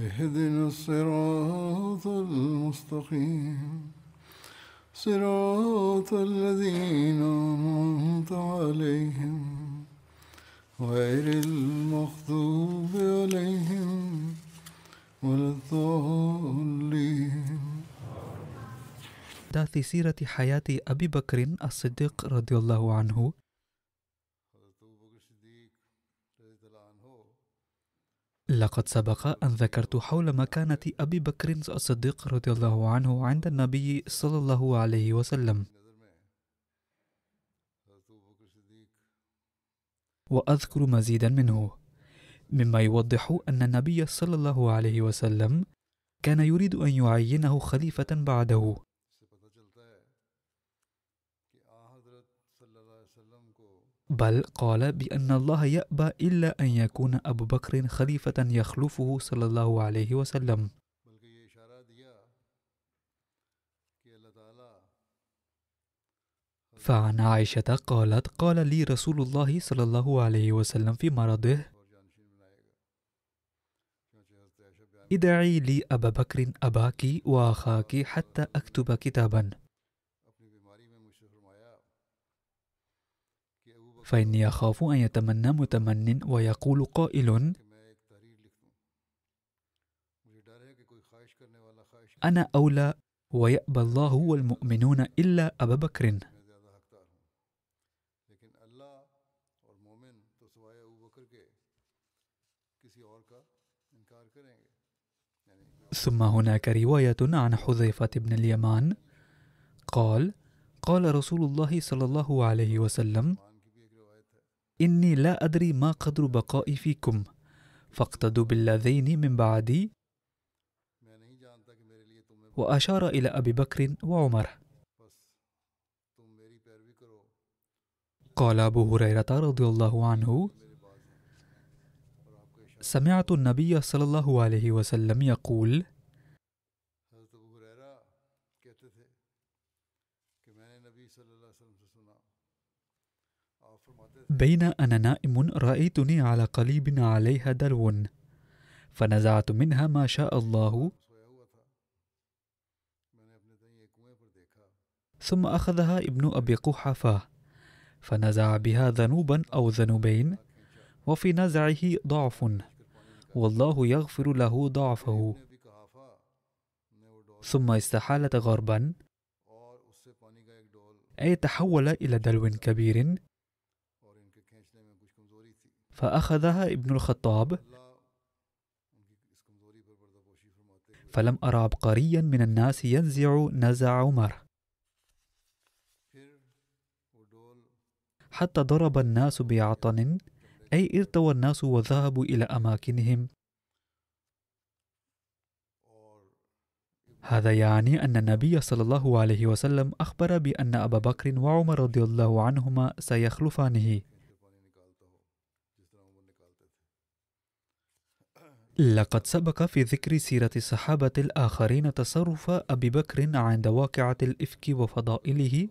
اهدنا الصراط المستقيم صراط الذين أنعمت عليهم غير المغضوب عليهم ولا الضالين ذات سيرة حياة أبي بكر الصديق رضي الله عنه لقد سبق أن ذكرت حول مكانة أبي بكر الصديق رضي الله عنه عند النبي صلى الله عليه وسلم وأذكر مزيدا منه مما يوضح أن النبي صلى الله عليه وسلم كان يريد أن يعينه خليفة بعده بل قال بأن الله يأبى إلا أن يكون أبو بكر خليفة يخلفه صلى الله عليه وسلم فعن عائشة قالت قال لي رسول الله صلى الله عليه وسلم في مرضه ادعي لي أبا بكر أباك وأخاك حتى أكتب كتابا فإني أخاف أن يتمنى متمن ويقول قائل أنا أولى ويأبى الله والمؤمنون إلا أبا بكر ثم هناك رواية عن حذيفة بن اليمان قال قال رسول الله صلى الله عليه وسلم إني لا أدري ما قدر بقائي فيكم فاقتدوا بالذين من بعدي وأشار إلى أبي بكر وعمر قال أبو هريرة رضي الله عنه سمعت النبي صلى الله عليه وسلم يقول بين أنا نائم رأيتني على قليب عليها دلو فنزعت منها ما شاء الله ثم أخذها ابن أبي قحافة فنزع بها ذنوبا أو ذنوبين وفي نزعه ضعف والله يغفر له ضعفه ثم استحالت غربا أي تحول إلى دلو كبير فأخذها ابن الخطاب فلم أرى عبقريا من الناس ينزع نزع عمر حتى ضرب الناس بعطن أي ارتوى الناس وذهبوا إلى أماكنهم هذا يعني أن النبي صلى الله عليه وسلم أخبر بأن أبا بكر وعمر رضي الله عنهما سيخلفانه لقد سبق في ذكر سيرة الصحابة الآخرين تصرف أبي بكر عند واقعة الإفك وفضائله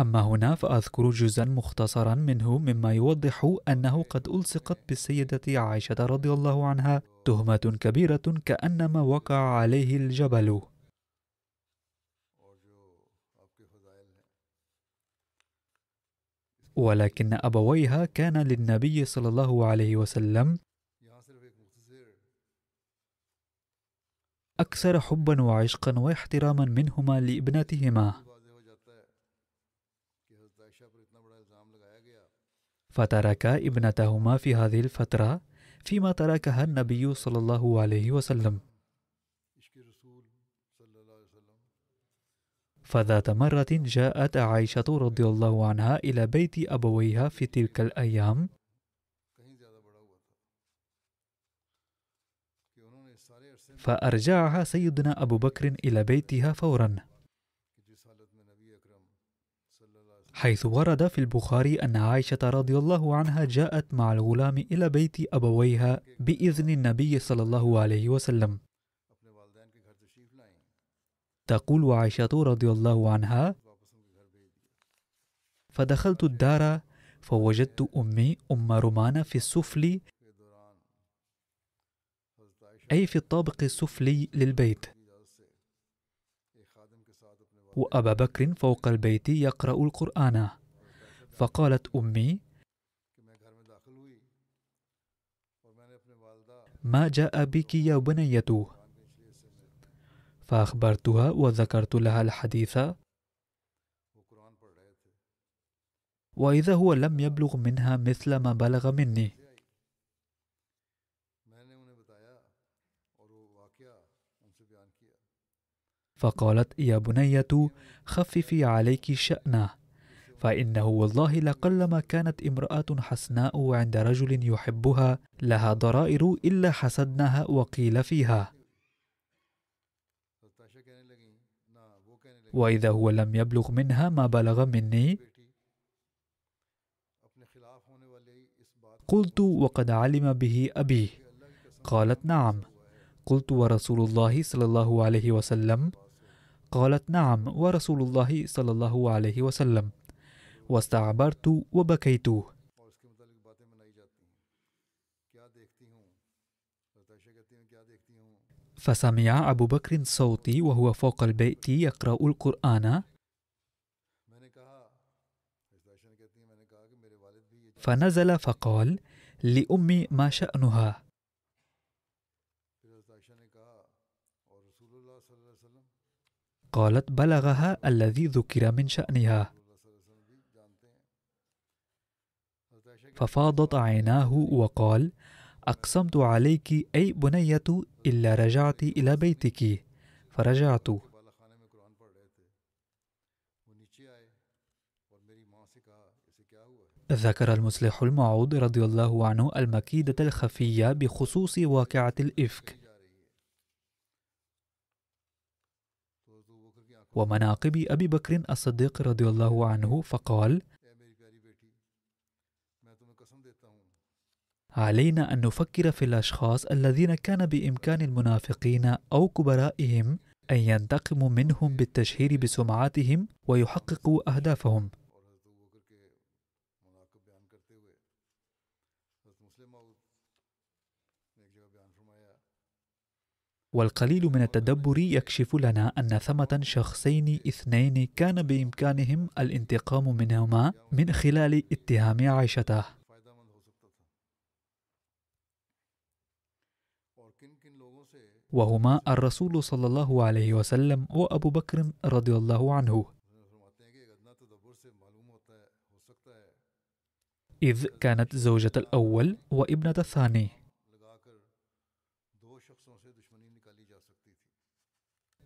أما هنا فأذكر جزءا مختصرا منه مما يوضح أنه قد ألصقت بالسيدة عائشة رضي الله عنها تهمة كبيرة كأنما وقع عليه الجبل ولكن أبويها كان للنبي صلى الله عليه وسلم أكثر حبا وعشقا واحتراما منهما لابنتهما فتركا ابنتهما في هذه الفترة فيما تركها النبي صلى الله عليه وسلم فذات مرة جاءت عائشة رضي الله عنها إلى بيت أبويها في تلك الأيام فأرجعها سيدنا أبو بكر إلى بيتها فورا حيث ورد في البخاري أن عائشة رضي الله عنها جاءت مع الغلام إلى بيت أبويها بإذن النبي صلى الله عليه وسلم تقول عائشة رضي الله عنها فدخلت الدار فوجدت أمي أم رمانة في السفل أي في الطابق السفلي للبيت وأبا بكر فوق البيت يقرأ القرآن فقالت أمي ما جاء بك يا بنيته فأخبرتها وذكرت لها الحديث وإذا هو لم يبلغ منها مثل ما بلغ مني فقالت يا بنية خففي عليك شأنه فإنه والله لقلما كانت امرأة حسناء عند رجل يحبها لها ضرائر إلا حسدناها وقيل فيها واذا هو لم يبلغ منها ما بلغ مني قلت وقد علم به ابي قالت نعم قلت ورسول الله صلى الله عليه وسلم قالت نعم ورسول الله صلى الله عليه وسلم واستعبرت وبكيت فسمع أبو بكر صوتي وهو فوق البيت يقرأ القرآن فنزل فقال لأمي ما شأنها قالت بلغها الذي ذكر من شأنها ففاضت عيناه وقال أقسمت عليك أي بنية إلا رجعت إلى بيتك فرجعت ذكر المصلح الموعود رضي الله عنه المكيدة الخفية بخصوص واقعة الإفك ومناقب أبي بكر الصديق رضي الله عنه فقال: علينا أن نفكر في الأشخاص الذين كان بإمكان المنافقين أو كبرائهم أن ينتقموا منهم بالتشهير بسمعتهم ويحققوا أهدافهم. والقليل من التدبر يكشف لنا أن ثمة شخصين اثنين كان بإمكانهم الانتقام منهما من خلال اتهام عائشته وهما الرسول صلى الله عليه وسلم وأبو بكر رضي الله عنه إذ كانت زوجة الأول وابنة الثاني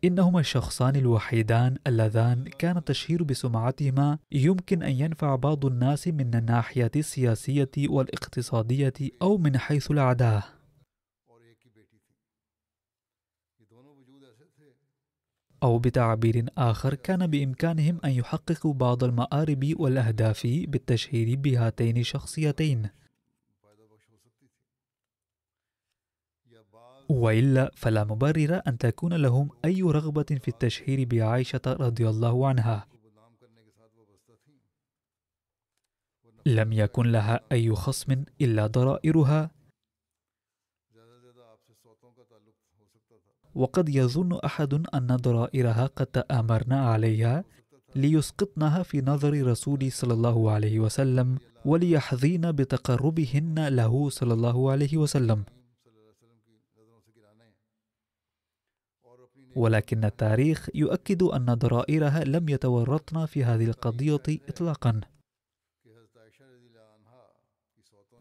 إنهما الشخصان الوحيدان اللذان كان التشهير بسمعتهما يمكن أن ينفع بعض الناس من الناحية السياسية والاقتصادية أو من حيث العداء أو بتعبير آخر كان بإمكانهم أن يحققوا بعض المآرب والأهداف بالتشهير بهاتين الشخصيتين وإلا فلا مبرر أن تكون لهم أي رغبة في التشهير بعائشة رضي الله عنها لم يكن لها أي خصم إلا ضرائرها وقد يظن أحد أن ضرائرها قد تآمرنا عليها ليسقطنها في نظر رسول صلى الله عليه وسلم وليحظين بتقربهن له صلى الله عليه وسلم ولكن التاريخ يؤكد أن ضرائرها لم يتورطن في هذه القضية إطلاقا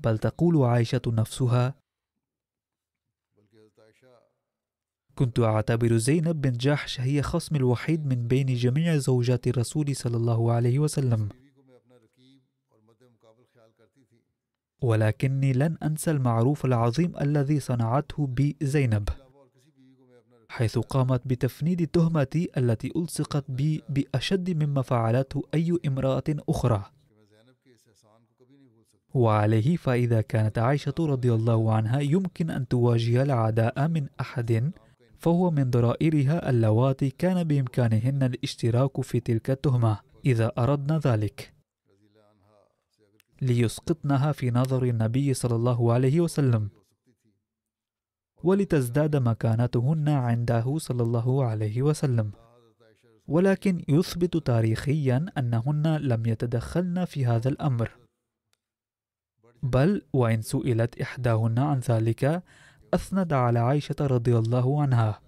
بل تقول عائشة نفسها كنت أعتبر زينب بن جحش هي خصم الوحيد من بين جميع زوجات الرسول صلى الله عليه وسلم ولكني لن أنسى المعروف العظيم الذي صنعته بزينب حيث قامت بتفنيد تهمتي التي ألصقت بي بأشد مما فعلته أي امرأة أخرى وعليه فإذا كانت عائشة رضي الله عنها يمكن أن تواجه العداء من أحد فهو من ضرائرها اللواتي كان بإمكانهن الاشتراك في تلك التهمة إذا أردنا ذلك ليسقطنها في نظر النبي صلى الله عليه وسلم ولتزداد مكانتهن عنده صلى الله عليه وسلم ولكن يثبت تاريخيا أنهن لم يتدخلن في هذا الأمر بل وإن سئلت إحداهن عن ذلك أثند على عائشة رضي الله عنها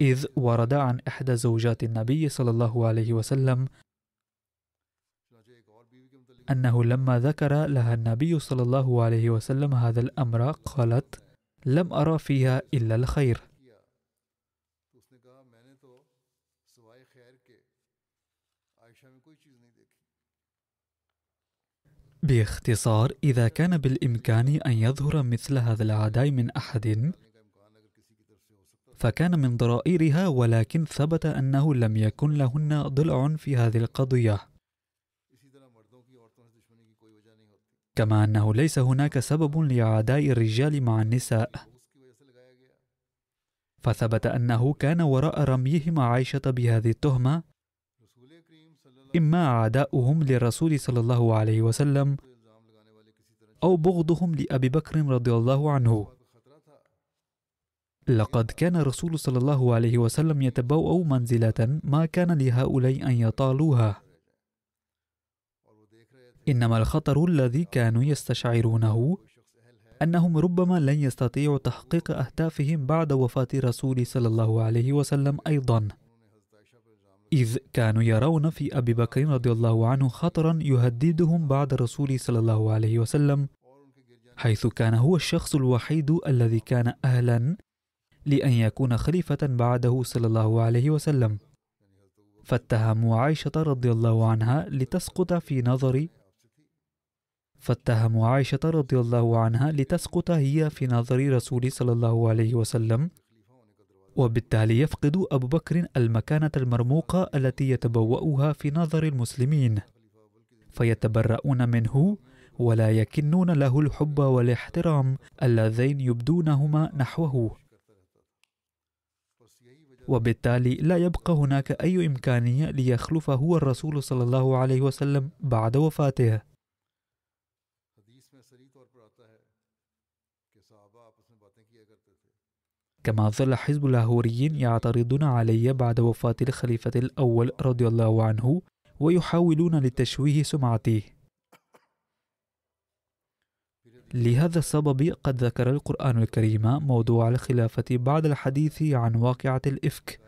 إذ ورد عن إحدى زوجات النبي صلى الله عليه وسلم أنه لما ذكر لها النبي صلى الله عليه وسلم هذا الأمر قالت لم أرى فيها إلا الخير باختصار إذا كان بالإمكان أن يظهر مثل هذا العداء من أحد فكان من ضرائرها ولكن ثبت أنه لم يكن لهن ضلع في هذه القضية كما أنه ليس هناك سبب لعداء الرجال مع النساء فثبت أنه كان وراء رميهم عائشة بهذه التهمة إما عداؤهم للرسول صلى الله عليه وسلم أو بغضهم لأبي بكر رضي الله عنه لقد كان الرسول صلى الله عليه وسلم يتبوأ منزلة ما كان لهؤلاء أن يطالوها إنما الخطر الذي كانوا يستشعرونه أنهم ربما لن يستطيعوا تحقيق أهدافهم بعد وفاة الرسول صلى الله عليه وسلم أيضاً إذ كانوا يرون في أبي بكر رضي الله عنه خطرا يهددهم بعد الرسول صلى الله عليه وسلم حيث كان هو الشخص الوحيد الذي كان أهلا لأن يكون خليفة بعده صلى الله عليه وسلم فاتهموا عائشة رضي الله عنها لتسقط في نظر فاتهموا عائشة رضي الله عنها لتسقط هي في نظر رسول صلى الله عليه وسلم وبالتالي يفقد أبو بكر المكانة المرموقة التي يتبوأها في نظر المسلمين فيتبرؤون منه ولا يكنون له الحب والاحترام اللذين يبدونهما نحوه وبالتالي لا يبقى هناك أي إمكانية ليخلف هو الرسول صلى الله عليه وسلم بعد وفاته كما ظل حزب اللاهوريين يعترضون علي بعد وفاة الخليفة الأول رضي الله عنه ويحاولون لتشويه سمعته لهذا السبب قد ذكر القرآن الكريم موضوع الخلافة بعد الحديث عن واقعة الإفك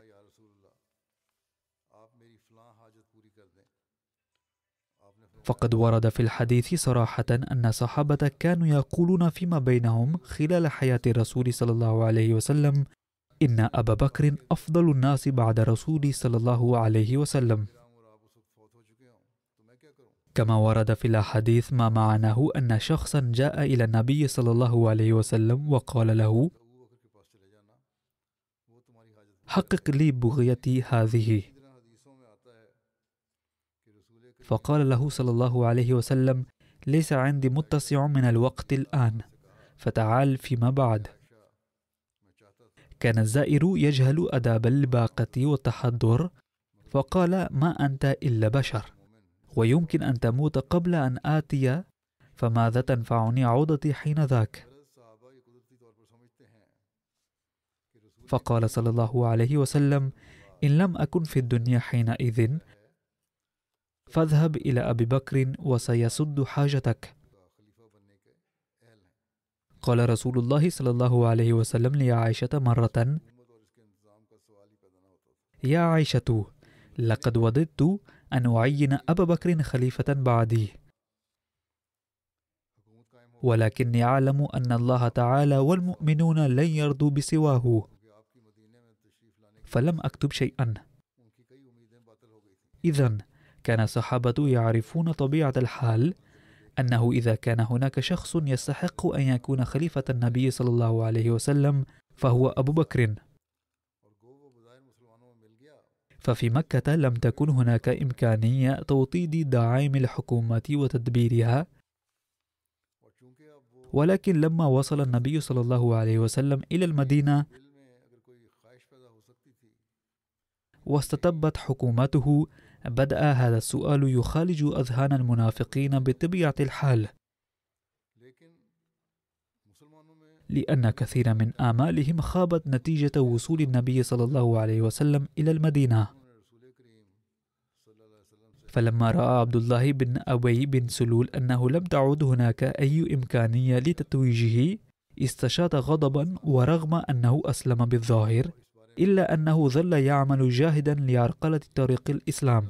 فقد ورد في الحديث صراحة أن صحابة كانوا يقولون فيما بينهم خلال حياة الرسول صلى الله عليه وسلم إن أبا بكر أفضل الناس بعد رسول صلى الله عليه وسلم كما ورد في الأحاديث ما معناه أن شخصا جاء إلى النبي صلى الله عليه وسلم وقال له حقق لي بغيتي هذه فقال له صلى الله عليه وسلم ليس عندي متسع من الوقت الآن فتعال فيما بعد كان الزائر يجهل أداب الباقة والتحضر فقال ما أنت إلا بشر ويمكن أن تموت قبل أن آتي فماذا تنفعني عودتي حين ذاك فقال صلى الله عليه وسلم إن لم أكن في الدنيا حينئذ فاذهب إلى أبي بكر وسيسد حاجتك قال رسول الله صلى الله عليه وسلم لعائشة مرة يا عائشة لقد وددت أن أعين أبا بكر خليفة بعدي ولكني أعلم أن الله تعالى والمؤمنون لن يرضوا بسواه فلم أكتب شيئا إذا كان الصحابة يعرفون طبيعة الحال أنه إذا كان هناك شخص يستحق أن يكون خليفة النبي صلى الله عليه وسلم فهو أبو بكر ففي مكة لم تكن هناك إمكانية توطيد دعائم الحكومة وتدبيرها ولكن لما وصل النبي صلى الله عليه وسلم إلى المدينة واستتبت حكومته بدأ هذا السؤال يخالج أذهان المنافقين بطبيعة الحال لأن كثير من آمالهم خابت نتيجة وصول النبي صلى الله عليه وسلم إلى المدينة فلما رأى عبد الله بن أبي بن سلول أنه لم تعد هناك أي إمكانية لتتويجه استشاط غضبا ورغم أنه أسلم بالظاهر إلا أنه ظل يعمل جاهدا لعرقلة طريق الإسلام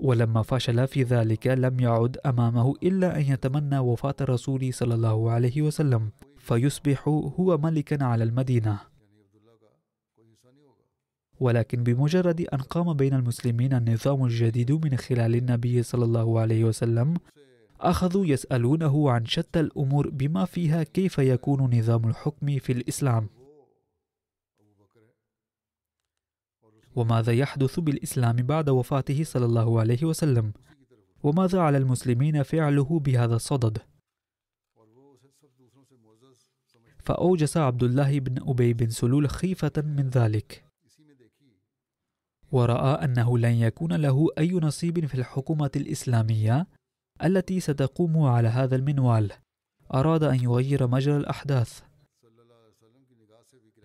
ولما فشل في ذلك لم يعد أمامه إلا أن يتمنى وفاة الرسول صلى الله عليه وسلم فيصبح هو ملكا على المدينة ولكن بمجرد أن قام بين المسلمين النظام الجديد من خلال النبي صلى الله عليه وسلم أخذوا يسألونه عن شتى الأمور بما فيها كيف يكون نظام الحكم في الإسلام وماذا يحدث بالإسلام بعد وفاته صلى الله عليه وسلم وماذا على المسلمين فعله بهذا الصدد فأوجس عبد الله بن أبي بن سلول خيفة من ذلك ورأى أنه لن يكون له أي نصيب في الحكومة الإسلامية التي ستقوم على هذا المنوال أراد أن يغير مجرى الأحداث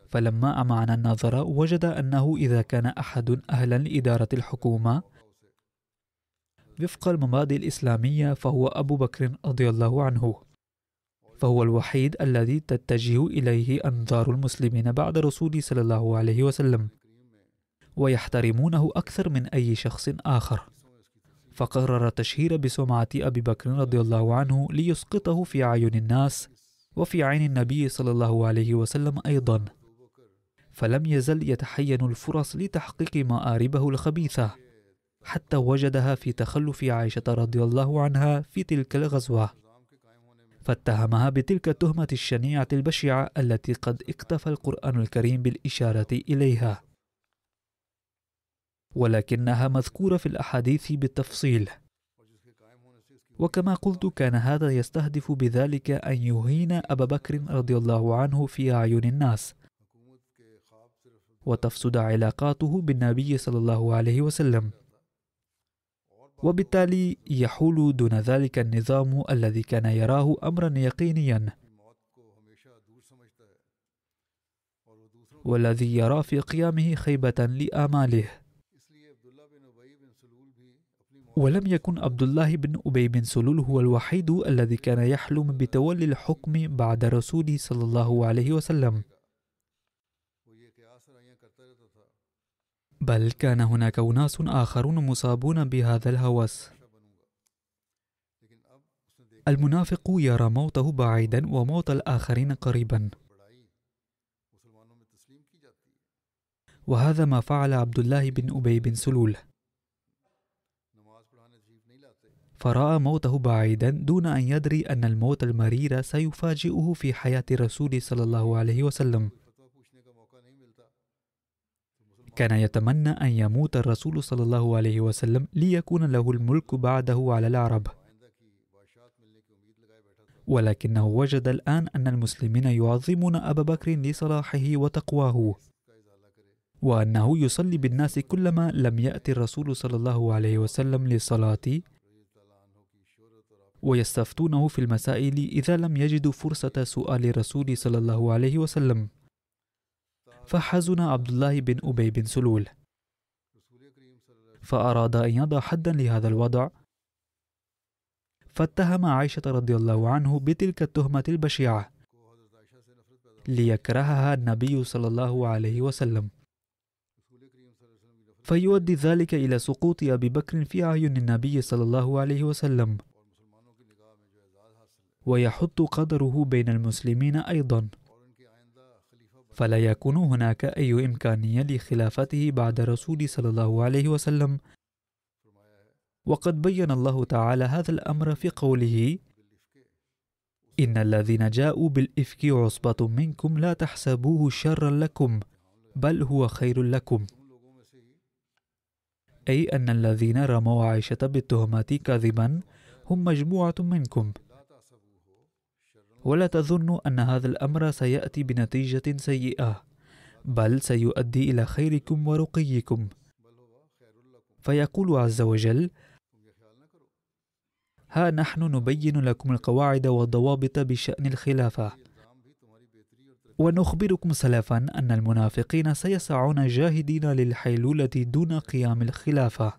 فلما أمعن النظر وجد أنه إذا كان أحد أهلا لإدارة الحكومة وفق المبادئ الإسلامية فهو أبو بكر رضي الله عنه فهو الوحيد الذي تتجه إليه أنظار المسلمين بعد رسول صلى الله عليه وسلم ويحترمونه أكثر من أي شخص آخر فقرر التشهير بسمعة أبي بكر رضي الله عنه ليسقطه في عيون الناس وفي عين النبي صلى الله عليه وسلم أيضا فلم يزل يتحين الفرص لتحقيق مآربه الخبيثة حتى وجدها في تخلف عائشة رضي الله عنها في تلك الغزوة فاتهمها بتلك التهمة الشنيعة البشعة التي قد اكتفى القرآن الكريم بالإشارة إليها ولكنها مذكورة في الأحاديث بالتفصيل وكما قلت كان هذا يستهدف بذلك أن يهين أبا بكر رضي الله عنه في أعين الناس وتفسد علاقاته بالنبي صلى الله عليه وسلم وبالتالي يحول دون ذلك النظام الذي كان يراه امرا يقينيا والذي يرى في قيامه خيبه لاماله ولم يكن عبد الله بن أبي بن سلول هو الوحيد الذي كان يحلم بتولي الحكم بعد رسول صلى الله عليه وسلم بل كان هناك أناس آخرون مصابون بهذا الهوس المنافق يرى موته بعيدا وموت الآخرين قريبا وهذا ما فعل عبد الله بن أبي بن سلول فرأى موته بعيدا دون أن يدري أن الموت المرير سيفاجئه في حياة الرسول صلى الله عليه وسلم كان يتمنى أن يموت الرسول صلى الله عليه وسلم ليكون له الملك بعده على العرب ولكنه وجد الآن أن المسلمين يعظمون أبا بكر لصلاحه وتقواه وأنه يصلي بالناس كلما لم يأتي الرسول صلى الله عليه وسلم للصلاة ويستفتونه في المسائل إذا لم يجدوا فرصة سؤال الرسول صلى الله عليه وسلم فحزن عبد الله بن أبي بن سلول فأراد أن يضع حدا لهذا الوضع فاتهم عائشة رضي الله عنه بتلك التهمة البشعة ليكرهها النبي صلى الله عليه وسلم فيؤدي ذلك إلى سقوط أبي بكر في أعين النبي صلى الله عليه وسلم ويحط قدره بين المسلمين أيضا فلا يكون هناك أي إمكانية لخلافته بعد رسول صلى الله عليه وسلم وقد بين الله تعالى هذا الأمر في قوله إن الذين جاءوا بالإفك عصبة منكم لا تحسبوه شرا لكم بل هو خير لكم أي أن الذين رموا عائشة بالتهمات كاذبا هم مجموعة منكم ولا تظن أن هذا الأمر سيأتي بنتيجة سيئة بل سيؤدي إلى خيركم ورقيكم فيقول عز وجل ها نحن نبين لكم القواعد والضوابط بشأن الخلافة ونخبركم سلفا أن المنافقين سيسعون جاهدين للحيلولة دون قيام الخلافة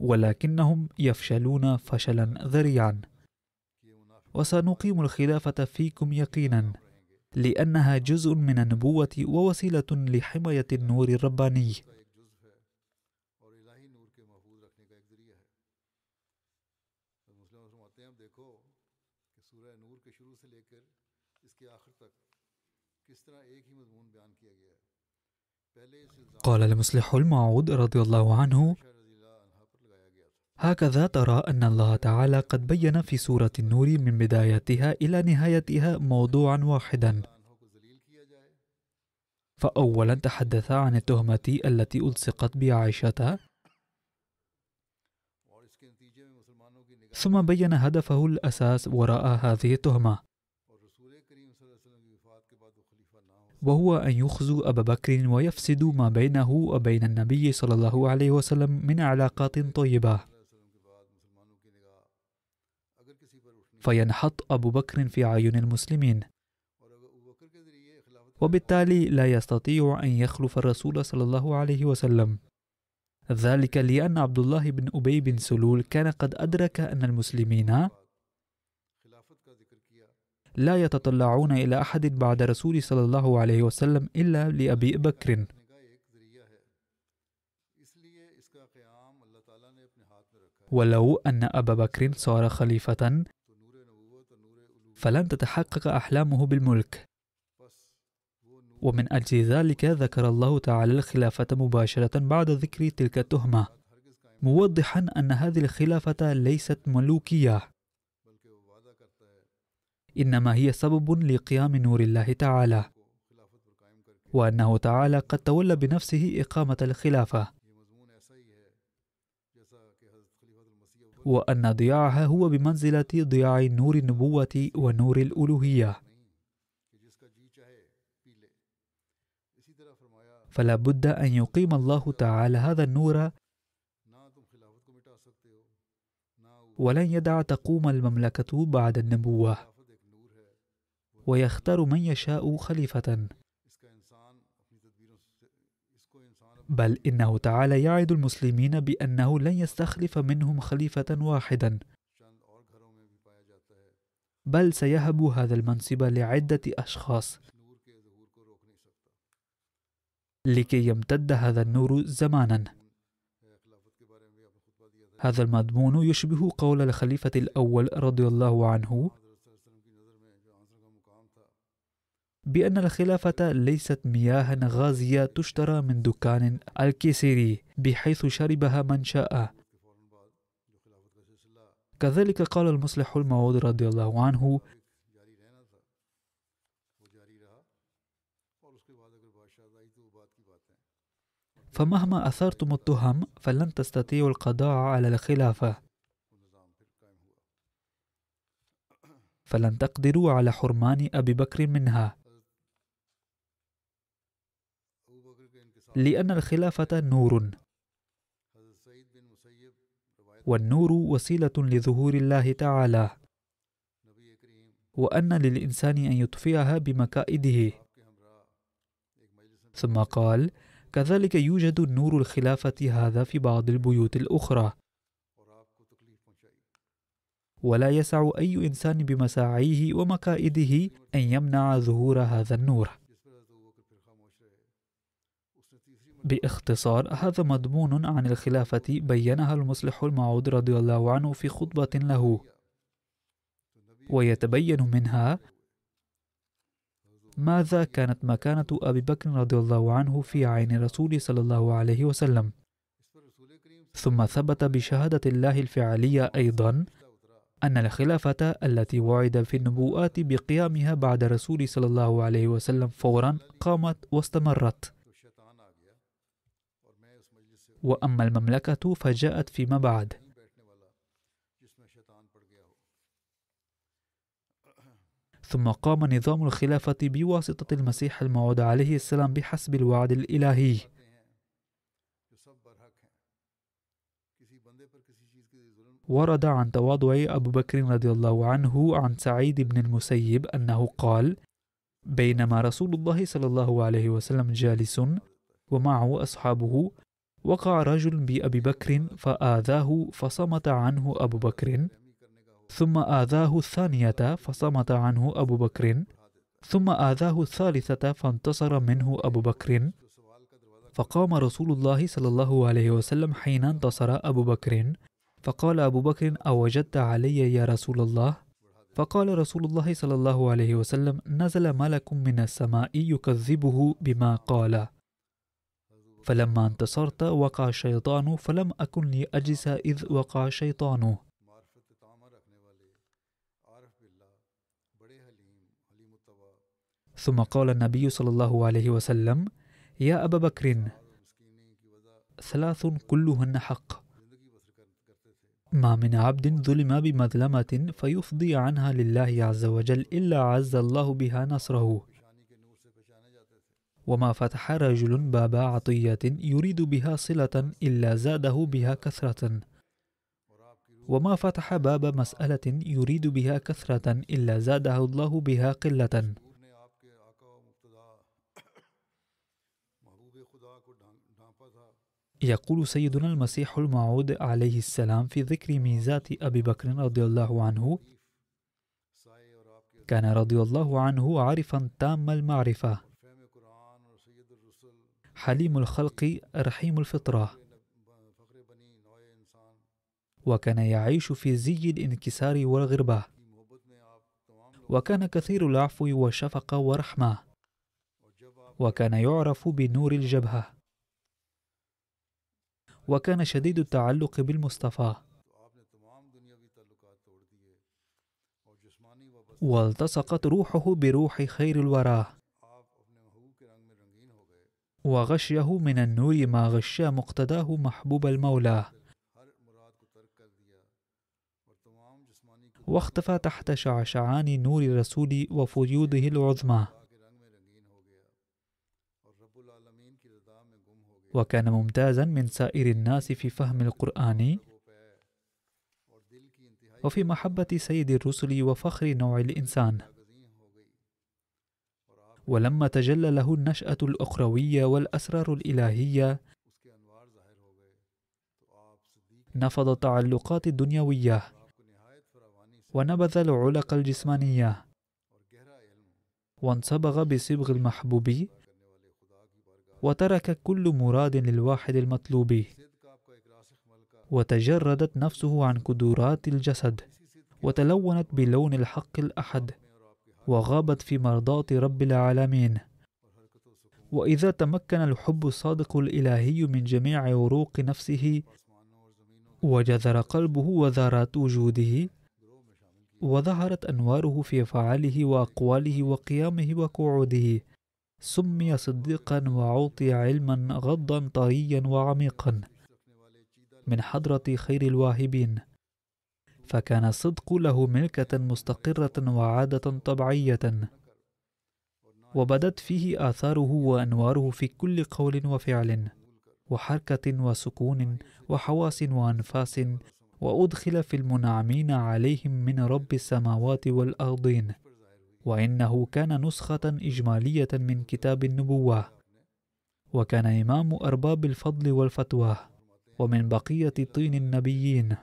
ولكنهم يفشلون فشلا ذريعا وسنقيم الخلافة فيكم يقينا لأنها جزء من النبوة ووسيلة لحماية النور الرباني قال المصلح الموعود رضي الله عنه هكذا ترى أن الله تعالى قد بين في سورة النور من بدايتها إلى نهايتها موضوعا واحدا فأولا تحدث عن التهمة التي ألصقت بعائشة ثم بين هدفه الأساس وراء هذه التهمة وهو أن يخزوا أبا بكر ويفسدوا ما بينه وبين النبي صلى الله عليه وسلم من علاقات طيبة فينحط أبو بكر في عيون المسلمين وبالتالي لا يستطيع أن يخلف الرسول صلى الله عليه وسلم ذلك لأن عبد الله بن أبي بن سلول كان قد أدرك أن المسلمين لا يتطلعون إلى أحد بعد رسول صلى الله عليه وسلم إلا لأبي بكر ولو أن أبا بكر صار خليفة فلن تتحقق أحلامه بالملك ومن أجل ذلك ذكر الله تعالى الخلافة مباشرة بعد ذكر تلك التهمة موضحا أن هذه الخلافة ليست ملوكية إنما هي سبب لقيام نور الله تعالى وأنه تعالى قد تولى بنفسه إقامة الخلافة وأن ضياعها هو بمنزلة ضياع نور النبوة ونور الألوهية فلا بد أن يقيم الله تعالى هذا النور ولن يدع تقوم المملكة بعد النبوة ويختار من يشاء خليفة بل إنه تعالى يعد المسلمين بأنه لن يستخلف منهم خليفة واحدا بل سيهب هذا المنصب لعدة أشخاص لكي يمتد هذا النور زمانا هذا المضمون يشبه قول الخليفة الأول رضي الله عنه بأن الخلافة ليست مياه غازية تشترى من دكان الكيسيري بحيث شربها من شاء كذلك قال المصلح الموعود رضي الله عنه فمهما أثرتم التهم فلن تستطيعوا القضاء على الخلافة فلن تقدروا على حرمان أبي بكر منها لأن الخلافة نور والنور وسيلة لظهور الله تعالى وأن للإنسان أن يطفئها بمكائده ثم قال كذلك يوجد نور الخلافة هذا في بعض البيوت الأخرى ولا يسع أي إنسان بمساعيه ومكائده أن يمنع ظهور هذا النور باختصار هذا مضمون عن الخلافة بينها المصلح المعود رضي الله عنه في خطبة له ويتبين منها ماذا كانت مكانة أبي بكر رضي الله عنه في عين رسول صلى الله عليه وسلم ثم ثبت بشهادة الله الفعلية أيضا أن الخلافة التي وعد في النبوءات بقيامها بعد رسول صلى الله عليه وسلم فورا قامت واستمرت وأما المملكة فجاءت فيما بعد ثم قام نظام الخلافة بواسطة المسيح الموعود عليه السلام بحسب الوعد الإلهي ورد عن تواضع أبو بكر رضي الله عنه عن سعيد بن المسيب أنه قال بينما رسول الله صلى الله عليه وسلم جالس ومعه أصحابه وقع رجل بأبي بكر فآذاه فصمت عنه أبو بكر ثم آذاه الثانية فصمت عنه أبو بكر ثم آذاه الثالثة فانتصر منه أبو بكر فقام رسول الله صلى الله عليه وسلم حين انتصر أبو بكر فقال أبو بكر أوجدت علي يا رسول الله فقال رسول الله صلى الله عليه وسلم نزل ملك من السماء يكذبه بما قال فلما انتصرت وقع الشيطان فلم أكن لأجلس إذ وقع الشيطان ثم قال النبي صلى الله عليه وسلم يا أبا بكر ثلاث كلهن حق ما من عبد ظلم بمظلمة فيفضي عنها لله عز وجل إلا عز الله بها نصره وما فتح رجل باب عطية يريد بها صلة إلا زاده بها كثرة وما فتح باب مسألة يريد بها كثرة إلا زاده الله بها قلة يقول سيدنا المسيح الموعود عليه السلام في ذكر ميزات أبي بكر رضي الله عنه كان رضي الله عنه عارفا تام المعرفة حليم الخلق رحيم الفطرة وكان يعيش في زي الانكسار والغربة وكان كثير العفو والشفقة ورحمة وكان يعرف بنور الجبهة وكان شديد التعلق بالمصطفى والتصقت روحه بروح خير الورى وغشيه من النور ما غشى مقتداه محبوب المولى واختفى تحت شعشعان نور الرسول وفيوضه العظمى وكان ممتازا من سائر الناس في فهم القرآن وفي محبة سيد الرسل وفخر نوع الإنسان ولما تجلى له النشأة الأخروية والأسرار الإلهية نفض التعلقات الدنيوية ونبذ العلق الجسمانية وانصبغ بصبغ المحبوب وترك كل مراد للواحد المطلوب وتجردت نفسه عن قدرات الجسد وتلونت بلون الحق الأحد وغابت في مرضاة رب العالمين وإذا تمكن الحب الصادق الإلهي من جميع عروق نفسه وجذر قلبه وذرات وجوده وظهرت أنواره في أفعاله وأقواله وقيامه وقعوده سمي صديقا وأعطي علما غضا طريا وعميقا من حضرة خير الواهبين فكان الصدق له ملكة مستقرة وعادة طبيعية وبدت فيه آثاره وأنواره في كل قول وفعل وحركة وسكون وحواس وأنفاس وأدخل في المنعمين عليهم من رب السماوات والأرضين وإنه كان نسخة إجمالية من كتاب النبوة وكان إمام أرباب الفضل والفتوى ومن بقية طين النبيين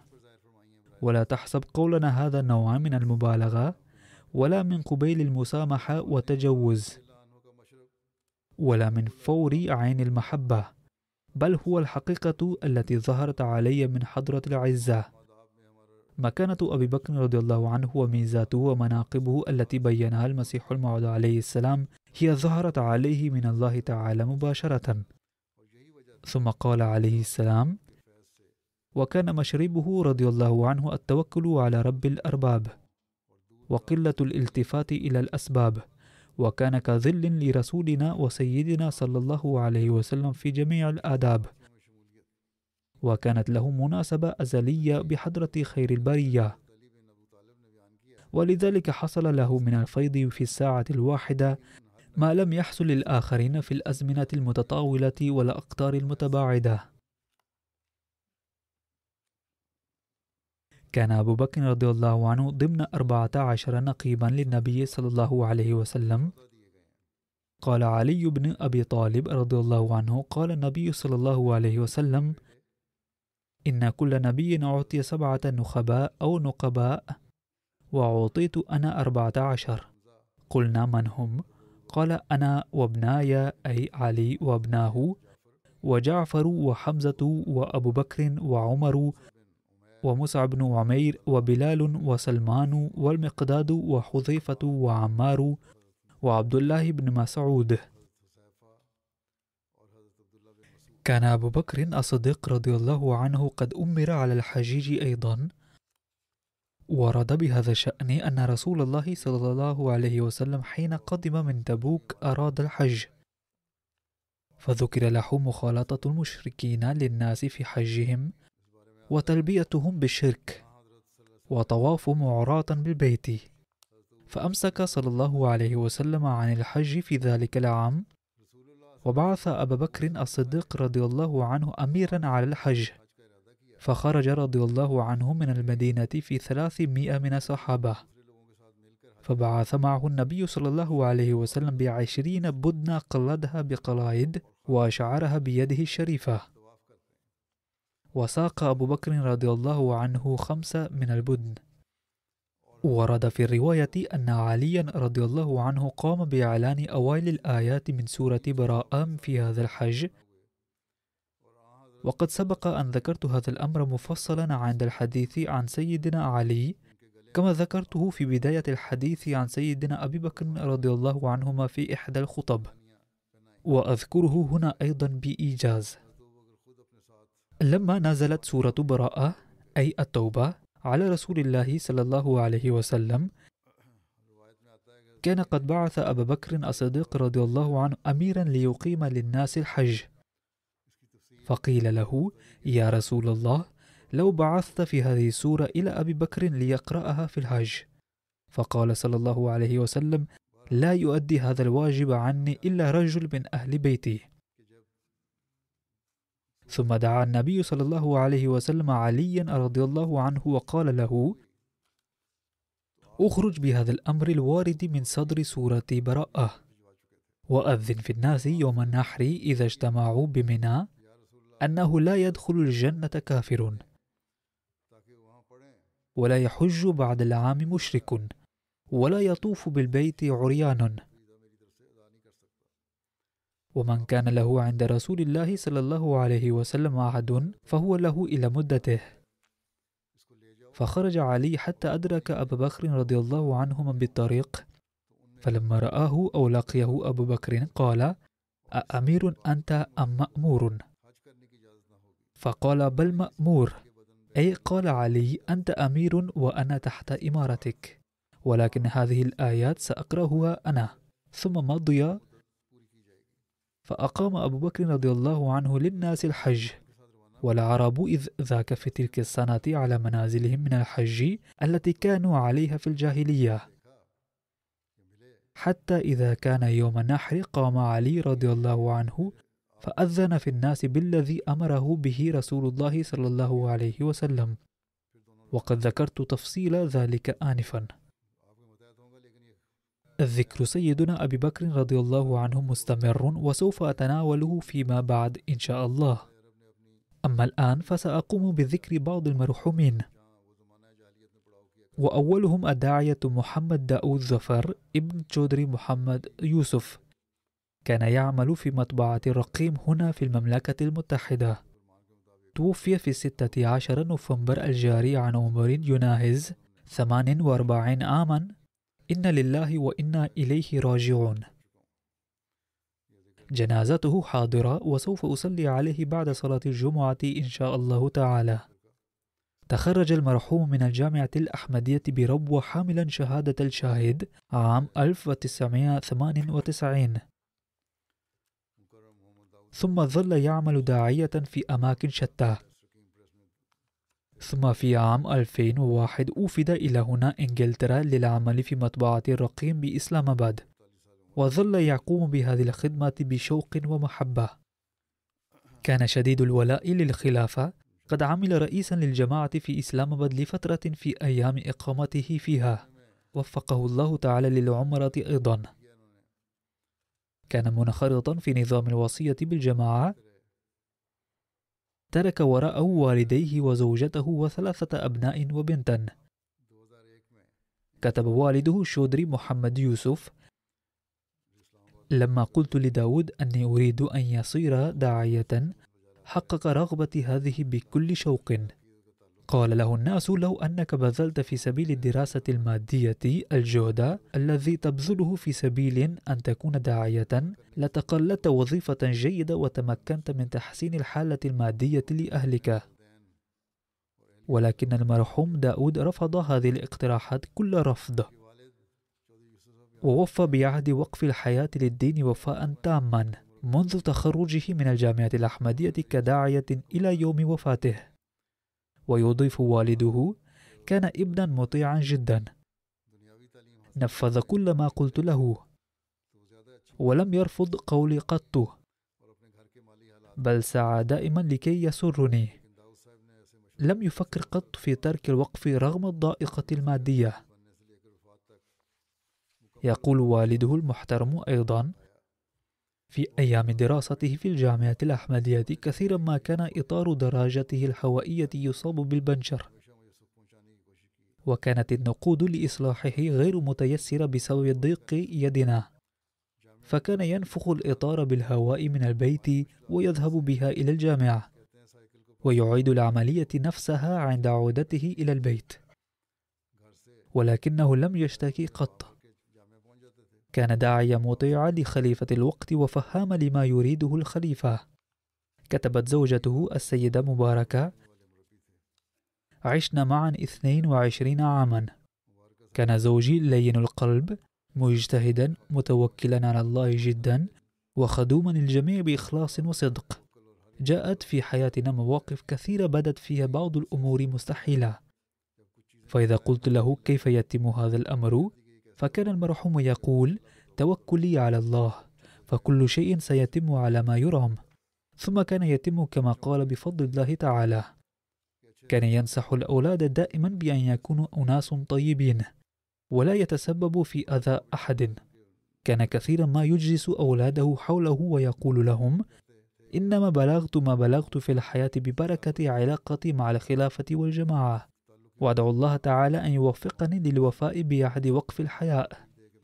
ولا تحسب قولنا هذا نوعا من المبالغة ولا من قبيل المسامحة وتجوز ولا من فور عين المحبة بل هو الحقيقة التي ظهرت علي من حضرة العزة مكانة أبي بكر رضي الله عنه وميزاته ومناقبه التي بينها المسيح الموعود عليه السلام هي ظهرت عليه من الله تعالى مباشرة ثم قال عليه السلام وكان مشربه رضي الله عنه التوكل على رب الأرباب وقلة الالتفات إلى الأسباب وكان كظل لرسولنا وسيدنا صلى الله عليه وسلم في جميع الآداب وكانت له مناسبة أزلية بحضرة خير البرية ولذلك حصل له من الفيض في الساعة الواحدة ما لم يحصل للآخرين في الأزمنة المتطاولة والأقطار المتباعدة كان أبو بكر رضي الله عنه ضمن أربعة عشر نقيبا للنبي صلى الله عليه وسلم قال علي بن أبي طالب رضي الله عنه قال النبي صلى الله عليه وسلم إن كل نبي أعطي سبعة نخباء أو نقباء وأعطيت أنا أربعة عشر قلنا من هم؟ قال أنا وابناي أي علي وابناه وجعفر وحمزة وأبو بكر وعمر ومصعب بن عمير وبلال وسلمان والمقداد وحذيفة وعمار وعبد الله بن مسعود كان أبو بكر الصديق رضي الله عنه قد أمر على الحجيج أيضا ورد بهذا الشأن أن رسول الله صلى الله عليه وسلم حين قدم من تبوك أراد الحج فذكر له مخالطة المشركين للناس في حجهم وتلبيتهم بالشرك وطواف معراة بالبيت فأمسك صلى الله عليه وسلم عن الحج في ذلك العام وبعث أبا بكر الصديق رضي الله عنه أميرا على الحج فخرج رضي الله عنه من المدينة في ثلاثمائة من الصحابة فبعث معه النبي صلى الله عليه وسلم بعشرين بدنة قلدها بقلايد وأشعرها بيده الشريفة وساق أبو بكر رضي الله عنه خمسة من البدن ورد في الرواية أن عليا رضي الله عنه قام بإعلان أوائل الآيات من سورة براءة في هذا الحج وقد سبق أن ذكرت هذا الأمر مفصلا عند الحديث عن سيدنا علي كما ذكرته في بداية الحديث عن سيدنا أبي بكر رضي الله عنهما في إحدى الخطب وأذكره هنا أيضا بإيجاز لما نزلت سورة براءة أي التوبة على رسول الله صلى الله عليه وسلم كان قد بعث أبا بكر الصديق رضي الله عنه أميرا ليقيم للناس الحج فقيل له يا رسول الله لو بعثت في هذه السورة إلى أبي بكر ليقرأها في الحج فقال صلى الله عليه وسلم لا يؤدي هذا الواجب عني إلا رجل من أهل بيتي ثم دعا النبي صلى الله عليه وسلم عليا رضي الله عنه وقال له اخرج بهذا الأمر الوارد من صدر سورة براءة وأذن في الناس يوم النحر إذا اجتمعوا بمنى أنه لا يدخل الجنة كافر ولا يحج بعد العام مشرك ولا يطوف بالبيت عريان ومن كان له عند رسول الله صلى الله عليه وسلم عهد فهو له إلى مدته فخرج علي حتى أدرك أبا بكر رضي الله عنهما بالطريق فلما رآه أو لقيه أبو بكر قال أأمير أنت أم مأمور فقال بل مأمور أي قال علي أنت أمير وأنا تحت إمارتك ولكن هذه الآيات سأقرأها أنا ثم مضي فأقام أبو بكر رضي الله عنه للناس الحج والعرب إذ ذاك في تلك السنة على منازلهم من الحج التي كانوا عليها في الجاهلية حتى إذا كان يوم النحر قام علي رضي الله عنه فأذن في الناس بالذي أمره به رسول الله صلى الله عليه وسلم وقد ذكرت تفصيل ذلك آنفاً ذكر سيدنا أبي بكر رضي الله عنه مستمر وسوف أتناوله فيما بعد إن شاء الله أما الآن فسأقوم بذكر بعض المرحومين وأولهم الداعية محمد داود ظفر ابن تشودري محمد يوسف كان يعمل في مطبعة الرقيم هنا في المملكة المتحدة توفي في 16 نوفمبر الجاري عن عمر يناهز 48 عاماً إن لله وإنا إليه راجعون جنازته حاضرة وسوف أصلي عليه بعد صلاة الجمعة إن شاء الله تعالى تخرج المرحوم من الجامعة الأحمدية بربوة حاملا شهادة الشاهد عام 1998 ثم ظل يعمل داعية في أماكن شتى ثم في عام 2001 أوفد إلى هنا إنجلترا للعمل في مطبعة الرقيم بإسلام آباد وظل يقوم بهذه الخدمة بشوق ومحبة كان شديد الولاء للخلافة قد عمل رئيسا للجماعة في إسلام آباد لفترة في أيام إقامته فيها وفقه الله تعالى للعمرة أيضا كان منخرطا في نظام الوصية بالجماعة ترك وراءه والديه وزوجته وثلاثة أبناء وبنتا كتب والده شودري محمد يوسف لما قلت لداود أني أريد أن يصير داعية حقق رغبتي هذه بكل شوق قال له الناس لو أنك بذلت في سبيل الدراسة المادية الجهد الذي تبذله في سبيل أن تكون داعية لتقلدت وظيفة جيدة وتمكنت من تحسين الحالة المادية لأهلك ولكن المرحوم داود رفض هذه الاقتراحات كل رفض ووفى بعهد وقف الحياة للدين وفاء تاما منذ تخرجه من الجامعة الأحمدية كداعية إلى يوم وفاته ويضيف والده كان ابنا مطيعا جدا نفذ كل ما قلت له ولم يرفض قولي قط بل سعى دائما لكي يسرني لم يفكر قط في ترك الوقف رغم الضائقة المادية يقول والده المحترم أيضا في أيام دراسته في الجامعة الأحمدية كثيرا ما كان إطار دراجته الهوائية يصاب بالبنشر وكانت النقود لإصلاحه غير متيسرة بسبب ضيق يدنا فكان ينفخ الإطار بالهواء من البيت ويذهب بها إلى الجامعة ويعيد العملية نفسها عند عودته إلى البيت ولكنه لم يشتكي قط كان داعيا مطيعا لخليفة الوقت وفهاما لما يريده الخليفة كتبت زوجته السيدة مباركة عشنا معا 22 عاما كان زوجي لين القلب مجتهدا متوكلا على الله جدا وخدوما للجميع بإخلاص وصدق جاءت في حياتنا مواقف كثيرة بدت فيها بعض الأمور مستحيلة فإذا قلت له كيف يتم هذا الأمر فكان المرحوم يقول توكلي على الله فكل شيء سيتم على ما يرام ثم كان يتم كما قال بفضل الله تعالى كان ينصح الأولاد دائما بأن يكونوا أناس طيبين ولا يتسببوا في أذى أحد كان كثيرا ما يجلس أولاده حوله ويقول لهم إنما بلغت ما بلغت في الحياة ببركة علاقتي مع الخلافة والجماعة وأدعو الله تعالى أن يوفقني للوفاء بعهد وقف الحياء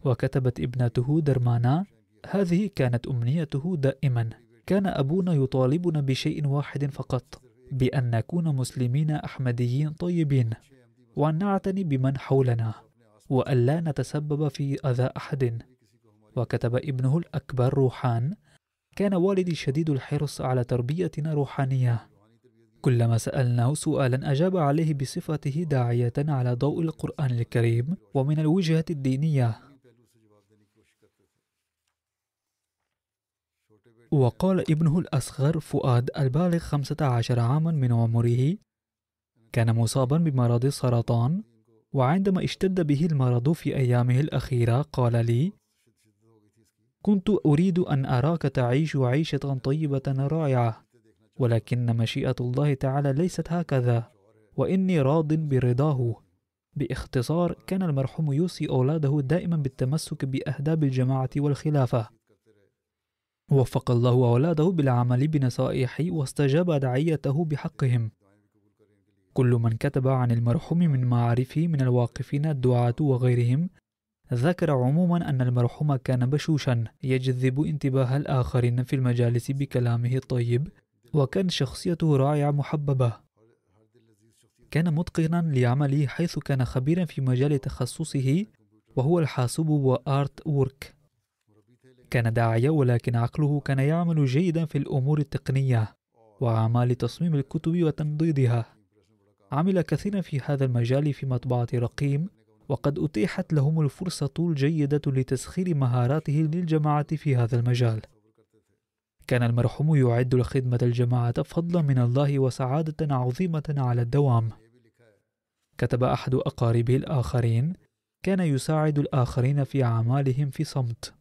وكتبت ابنته درمانا هذه كانت أمنيته دائما كان أبونا يطالبنا بشيء واحد فقط بأن نكون مسلمين أحمديين طيبين وأن نعتني بمن حولنا وأن لا نتسبب في أذى أحد وكتب ابنه الأكبر روحان كان والدي شديد الحرص على تربيتنا روحانية كلما سألناه سؤالا أجاب عليه بصفته داعية على ضوء القرآن الكريم ومن الوجهة الدينية وقال ابنه الأصغر فؤاد البالغ 15 عاما من عمره كان مصابا بمرض السرطان وعندما اشتد به المرض في أيامه الأخيرة قال لي كنت أريد أن أراك تعيش عيشة طيبة رائعة ولكن مشيئة الله تعالى ليست هكذا وإني راض برضاه باختصار كان المرحوم يوصي أولاده دائما بالتمسك بأهداب الجماعة والخلافة وفق الله أولاده بالعمل بنصائحه واستجاب دعيته بحقهم كل من كتب عن المرحوم من معارفه من الواقفين الدعاة وغيرهم ذكر عموما أن المرحوم كان بشوشا يجذب انتباه الآخرين في المجالس بكلامه الطيب وكان شخصيته رائعة محببة كان متقنا لعمله حيث كان خبيرا في مجال تخصصه وهو الحاسوب وآرت وورك كان داعية ولكن عقله كان يعمل جيدا في الأمور التقنية وأعمال تصميم الكتب وتنضيدها عمل كثيرا في هذا المجال في مطبعة رقيم وقد أتيحت لهم الفرصة الجيدة لتسخير مهاراته للجماعة في هذا المجال كان المرحوم يعد لخدمة الجماعة فضلا من الله وسعادة عظيمة على الدوام كتب أحد أقاربه الآخرين كان يساعد الآخرين في أعمالهم في صمت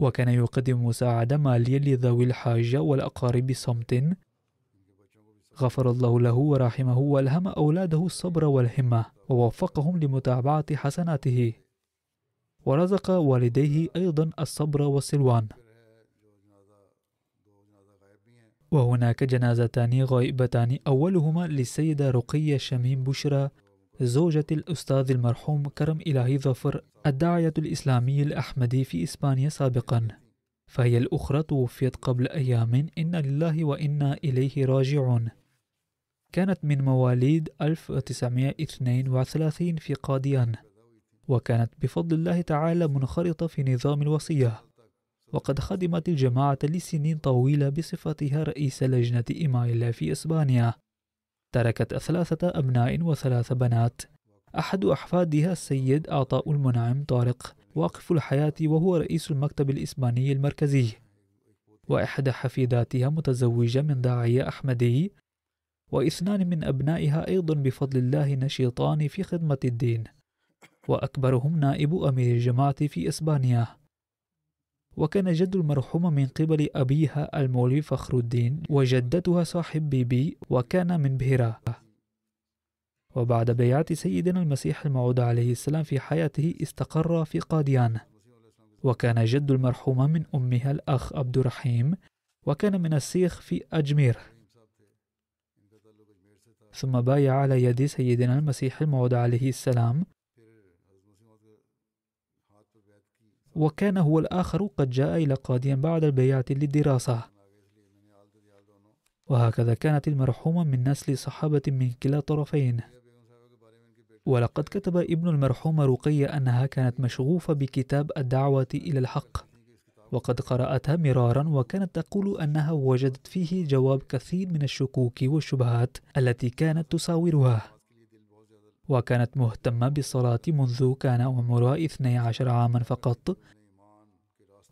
وكان يقدم مساعدة مالية لذوي الحاجة والأقارب بصمت غفر الله له ورحمه والهم أولاده الصبر والهمة ووفقهم لمتابعة حسناته ورزق والديه أيضا الصبر والسلوان وهناك جنازتان غائبتان أولهما للسيدة رقية شميم بشرى زوجة الأستاذ المرحوم كرم إلهي ظفر الداعية الإسلامي الأحمدي في إسبانيا سابقا فهي الأخرى توفيت قبل أيام إنا لله وإنا إليه راجعون كانت من مواليد 1932 في قاديان وكانت بفضل الله تعالى منخرطة في نظام الوصية وقد خدمت الجماعة لسنين طويلة بصفتها رئيس لجنة إيمايلا في إسبانيا تركت ثلاثة أبناء وثلاث بنات أحد أحفادها السيد عطاء المنعم طارق واقف الحياة وهو رئيس المكتب الإسباني المركزي وإحدى حفيداتها متزوجة من داعية أحمدي واثنان من أبنائها أيضا بفضل الله نشيطان في خدمة الدين وأكبرهم نائب أمير الجماعة في إسبانيا وكان جد المرحومة من قبل أبيها المولي فخر الدين وجدتها صاحب بيبي وكان من بهراء وبعد بيعة سيدنا المسيح الموعود عليه السلام في حياته استقر في قاديان وكان جد المرحومة من أمها الأخ عبد الرحيم وكان من السيخ في أجمير ثم بايع على يد سيدنا المسيح الموعود عليه السلام وكان هو الآخر قد جاء إلى قاضيا بعد البيعة للدراسة وهكذا كانت المرحومة من نسل صحابة من كلا الطرفين ولقد كتب ابن المرحومة رقية أنها كانت مشغوفة بكتاب الدعوة إلى الحق وقد قرأتها مرارا وكانت تقول أنها وجدت فيه جواب كثير من الشكوك والشبهات التي كانت تساورها وكانت مهتمة بالصلاة منذ كان عمرها 12 عاما فقط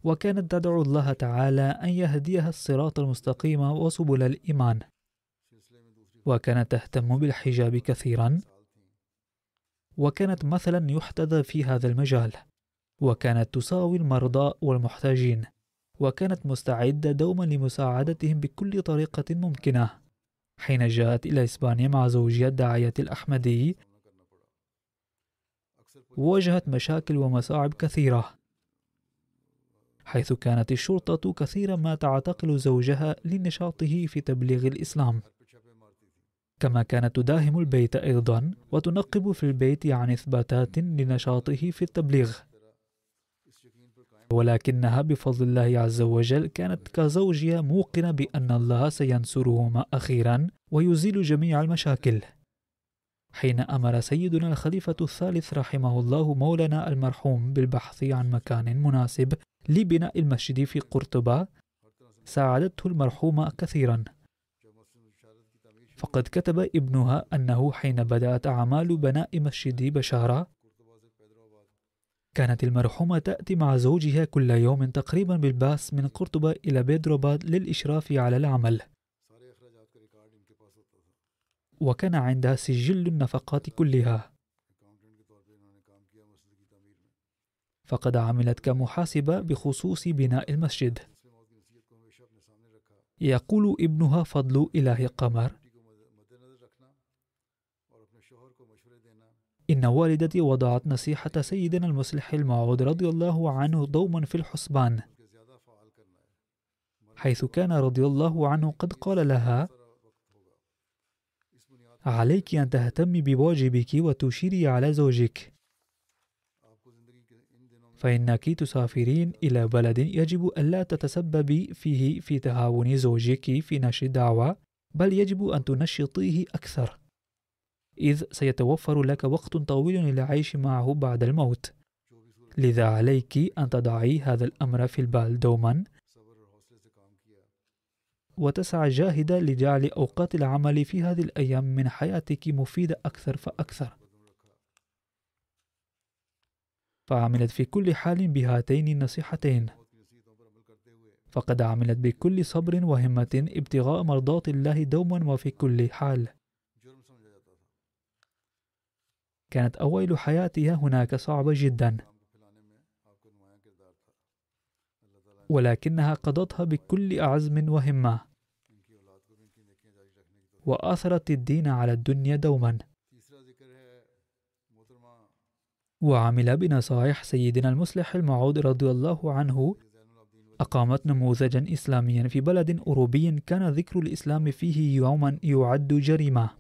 وكانت تدعو الله تعالى أن يهديها الصراط المستقيم وسبل الإيمان وكانت تهتم بالحجاب كثيرا وكانت مثلا يحتذى في هذا المجال وكانت تساوي المرضى والمحتاجين وكانت مستعدة دوما لمساعدتهم بكل طريقة ممكنة حين جاءت إلى إسبانيا مع زوجها الداعية الأحمدي واجهت مشاكل ومصاعب كثيرة حيث كانت الشرطة كثيرا ما تعتقل زوجها لنشاطه في تبليغ الإسلام كما كانت تداهم البيت أيضا وتنقب في البيت عن إثباتات لنشاطه في التبليغ ولكنها بفضل الله عز وجل كانت كزوجها موقنة بأن الله سينصرهما أخيرا ويزيل جميع المشاكل حين أمر سيدنا الخليفة الثالث رحمه الله مولانا المرحوم بالبحث عن مكان مناسب لبناء المسجد في قرطبة ساعدته المرحومة كثيرا فقد كتب ابنها أنه حين بدأت أعمال بناء مسجد بشارة كانت المرحومة تأتي مع زوجها كل يوم تقريبا بالباس من قرطبة إلى بيدروباد للإشراف على العمل وكان عندها سجل النفقات كلها فقد عملت كمحاسبة بخصوص بناء المسجد يقول ابنها فضل إله قمر إن والدتي وضعت نصيحة سيدنا المصلح الموعود رضي الله عنه دوما في الحسبان حيث كان رضي الله عنه قد قال لها عليك أن تهتمي بواجبك وتشيري على زوجك فإنك تسافرين إلى بلد يجب ألا تتسببي فيه في تهاون زوجك في نشر الدعوة بل يجب أن تنشطيه أكثر إذ سيتوفر لك وقت طويل للعيش معه بعد الموت لذا عليك أن تضعي هذا الأمر في البال دوما وتسعى جاهدة لجعل أوقات العمل في هذه الأيام من حياتك مفيدة أكثر فأكثر فعملت في كل حال بهاتين النصيحتين فقد عملت بكل صبر وهمة ابتغاء مرضاة الله دوما وفي كل حال كانت أوائل حياتها هناك صعبة جداً ولكنها قضتها بكل أعزم وهمة وآثرت الدين على الدنيا دوما وعمل بنصائح سيدنا المصلح الموعود رضي الله عنه أقامت نموذجا إسلاميا في بلد أوروبي كان ذكر الإسلام فيه يوما يعد جريمة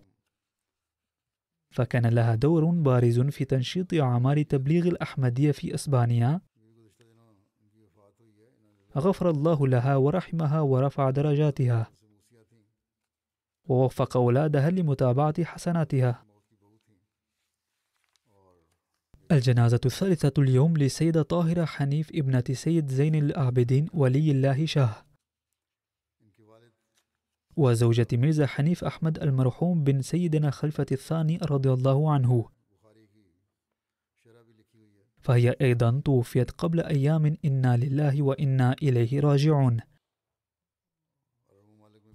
فكان لها دور بارز في تنشيط أعمال تبليغ الأحمدية في أسبانيا غفر الله لها ورحمها ورفع درجاتها ووفق أولادها لمتابعة حسناتها الجنازة الثالثة اليوم للسيدة طاهرة حنيف ابنة سيد زين العابدين ولي الله شاه وزوجة ميزة حنيف أحمد المرحوم بن سيدنا خلفة الثاني رضي الله عنه فهي أيضا توفيت قبل أيام إنا لله وإنا إليه راجعون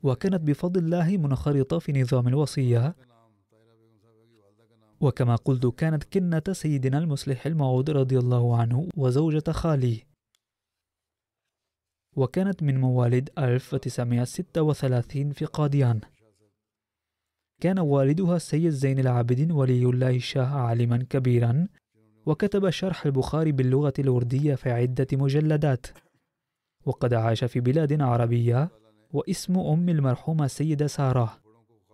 وكانت بفضل الله منخرطة في نظام الوصية وكما قلت كانت كنة سيدنا المصلح الموعود رضي الله عنه وزوجة خالي وكانت من مواليد 1936 في قاديان كان والدها السيد زين العابدين ولي الله الشاه عالما كبيرا وكتب شرح البخاري باللغة الوردية في عدة مجلدات وقد عاش في بلاد عربية واسم أم المرحومة السيدة سارة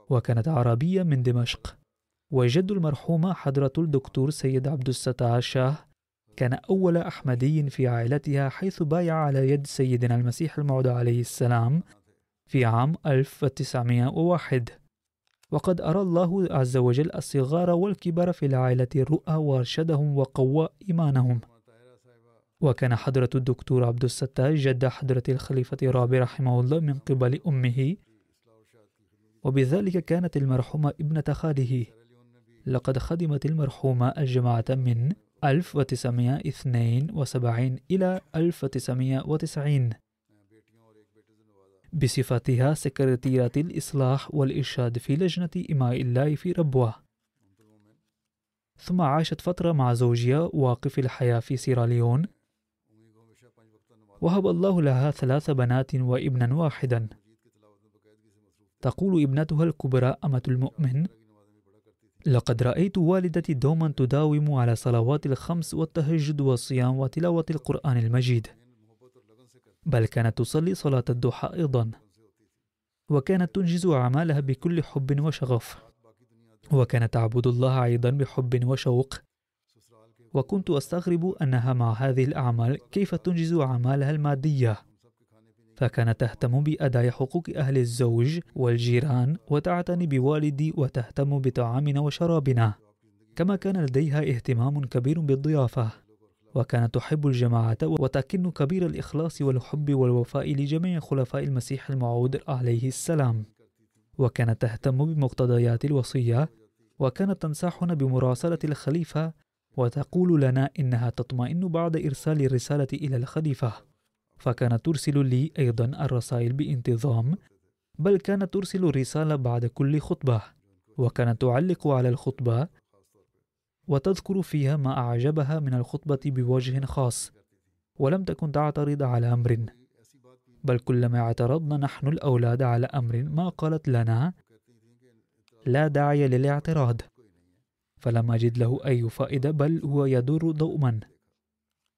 وكانت عربية من دمشق وجد المرحومة حضرة الدكتور سيد عبد الستار شاه كان أول أحمدي في عائلتها حيث بايع على يد سيدنا المسيح الموعود عليه السلام في عام 1901 وقد أرى الله عز وجل الصغار والكبار في العائلة الرؤى وأرشدهم وقوى إيمانهم وكان حضرة الدكتور عبد الستار جد حضرة الخليفة الرابع رحمه الله من قبل أمه وبذلك كانت المرحومة ابنة خاله لقد خدمت المرحومة الجماعة من 1972 إلى 1990 بصفتها سكرتيرة الإصلاح والإرشاد في لجنة إماء الله في ربوة ثم عاشت فترة مع زوجها واقف الحياة في سيراليون وهب الله لها ثلاث بنات وابنا واحدا تقول ابنتها الكبرى أمة المؤمن لقد رأيت والدتي دوما تداوم على صلوات الخمس والتهجد والصيام وتلاوة القرآن المجيد بل كانت تصلي صلاة الضحى أيضا وكانت تنجز أعمالها بكل حب وشغف وكانت تعبد الله أيضا بحب وشوق وكنت أستغرب أنها مع هذه الأعمال كيف تنجز أعمالها المادية فكانت تهتم بأداء حقوق أهل الزوج والجيران وتعتني بوالدي وتهتم بطعامنا وشرابنا كما كان لديها اهتمام كبير بالضيافة وكانت تحب الجماعة وتكن كبير الإخلاص والحب والوفاء لجميع خلفاء المسيح الموعود عليه السلام وكانت تهتم بمقتضيات الوصية وكانت تنصحنا بمراسلة الخليفة وتقول لنا إنها تطمئن بعد إرسال الرسالة إلى الخليفة فكانت ترسل لي أيضا الرسائل بانتظام بل كانت ترسل رسالة بعد كل خطبة وكانت تعلق على الخطبة وتذكر فيها ما أعجبها من الخطبة بوجه خاص ولم تكن تعترض على أمر بل كلما اعترضنا نحن الأولاد على أمر ما قالت لنا لا داعي للاعتراض فلم أجد له أي فائدة بل هو يدور دوما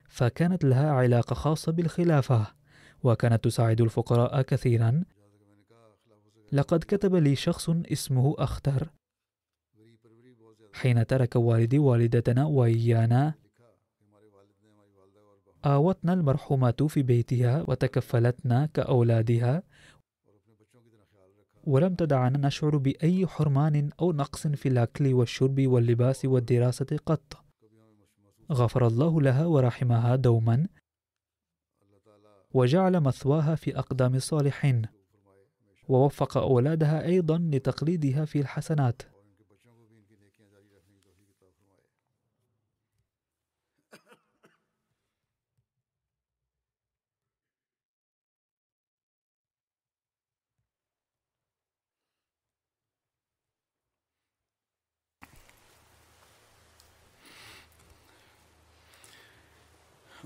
فكانت لها علاقة خاصة بالخلافة وكانت تساعد الفقراء كثيرا لقد كتب لي شخص اسمه أختر حين ترك والدي والدتنا وإيانا آوتنا المرحومة في بيتها وتكفلتنا كأولادها ولم تدعنا نشعر بأي حرمان أو نقص في الأكل والشرب واللباس والدراسة قط غفر الله لها ورحمها دوما وجعل مثواها في أقدام الصالحين ووفق أولادها أيضا لتقليدها في الحسنات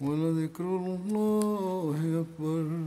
ولذكر الله أكبر